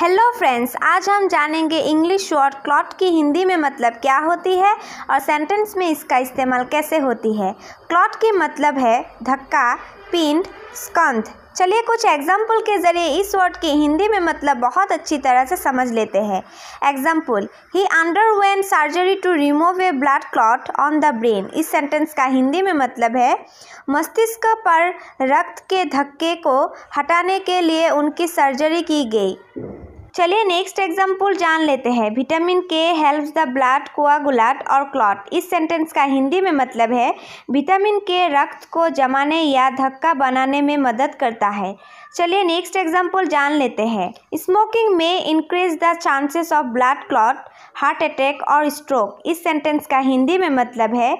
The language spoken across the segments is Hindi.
हेलो फ्रेंड्स आज हम जानेंगे इंग्लिश वर्ड क्लॉट की हिंदी में मतलब क्या होती है और सेंटेंस में इसका इस्तेमाल कैसे होती है क्लॉट की मतलब है धक्का पिंड स्कंध चलिए कुछ एग्जाम्पल के जरिए इस वर्ड की हिंदी में मतलब बहुत अच्छी तरह से समझ लेते हैं एग्जाम्पल ही underwent surgery to remove a blood clot on the brain इस सेंटेंस का हिंदी में मतलब है मस्तिष्क पर रक्त के धक्के को हटाने के लिए उनकी सर्जरी की गई चलिए नेक्स्ट एग्जाम्पल जान लेते हैं विटामिन के हेल्प्स द ब्लड कोआगुलाट और क्लॉट इस सेंटेंस का हिंदी में मतलब है विटामिन के रक्त को जमाने या धक्का बनाने में मदद करता है चलिए नेक्स्ट एग्जाम्पल जान लेते हैं smoking may increase the chances of blood clot heart attack और स्ट्रोक इस सेंटेंस का हिंदी में मतलब है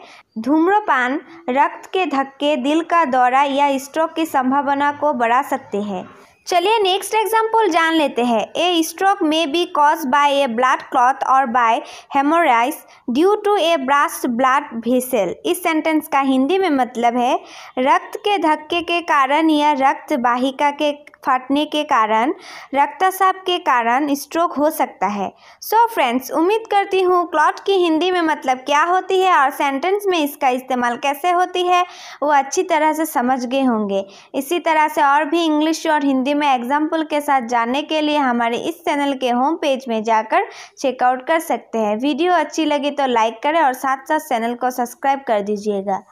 धूम्रपान रक्त के धक्के दिल का दौरा या स्ट्रोक की संभावना को बढ़ा सकते हैं चलिए नेक्स्ट एग्जाम्पल जान लेते हैं a stroke may be cause by a blood clot or by haemorrhage due to a burst blood vessel इस सेंटेंस का हिंदी में मतलब है रक्त के धक्के के कारण या रक्त वाहिका के फटने के कारण रक्तसाप के कारण स्ट्रोक हो सकता है सो so फ्रेंड्स उम्मीद करती हूँ क्लॉट की हिंदी में मतलब क्या होती है और सेंटेंस में इसका इस्तेमाल कैसे होती है वो अच्छी तरह से समझ गए होंगे इसी तरह से और भी इंग्लिश और हिंदी में एग्जाम्पल के साथ जानने के लिए हमारे इस चैनल के होम पेज में जाकर चेकआउट कर सकते हैं वीडियो अच्छी लगी तो लाइक करें और साथ साथ चैनल को सब्सक्राइब कर दीजिएगा